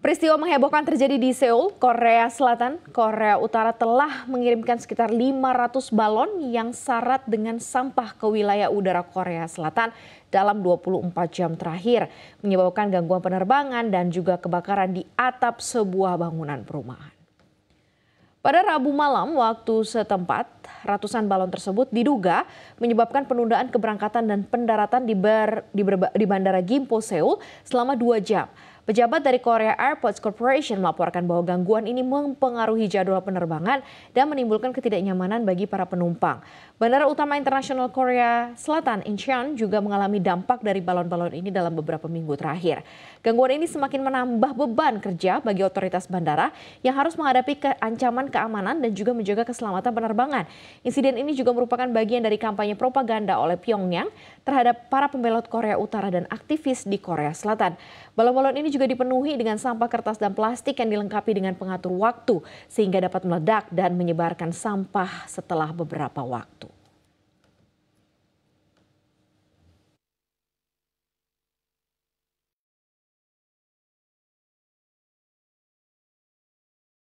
Peristiwa menghebohkan terjadi di Seoul, Korea Selatan. Korea Utara telah mengirimkan sekitar 500 balon yang syarat dengan sampah ke wilayah udara Korea Selatan dalam 24 jam terakhir, menyebabkan gangguan penerbangan dan juga kebakaran di atap sebuah bangunan perumahan. Pada Rabu malam waktu setempat, ratusan balon tersebut diduga menyebabkan penundaan keberangkatan dan pendaratan di, ber, di, berba, di Bandara Gimpo, Seoul selama dua jam. Pejabat dari Korea Airports Corporation melaporkan bahwa gangguan ini mempengaruhi jadwal penerbangan dan menimbulkan ketidaknyamanan bagi para penumpang. Bandara Utama Internasional Korea Selatan Incheon juga mengalami dampak dari balon-balon ini dalam beberapa minggu terakhir. Gangguan ini semakin menambah beban kerja bagi otoritas bandara yang harus menghadapi ke ancaman keamanan dan juga menjaga keselamatan penerbangan. Insiden ini juga merupakan bagian dari kampanye propaganda oleh Pyongyang terhadap para pembelot Korea Utara dan aktivis di Korea Selatan. Balon-balon ini juga juga dipenuhi dengan sampah kertas dan plastik yang dilengkapi dengan pengatur waktu sehingga dapat meledak dan menyebarkan sampah setelah beberapa waktu.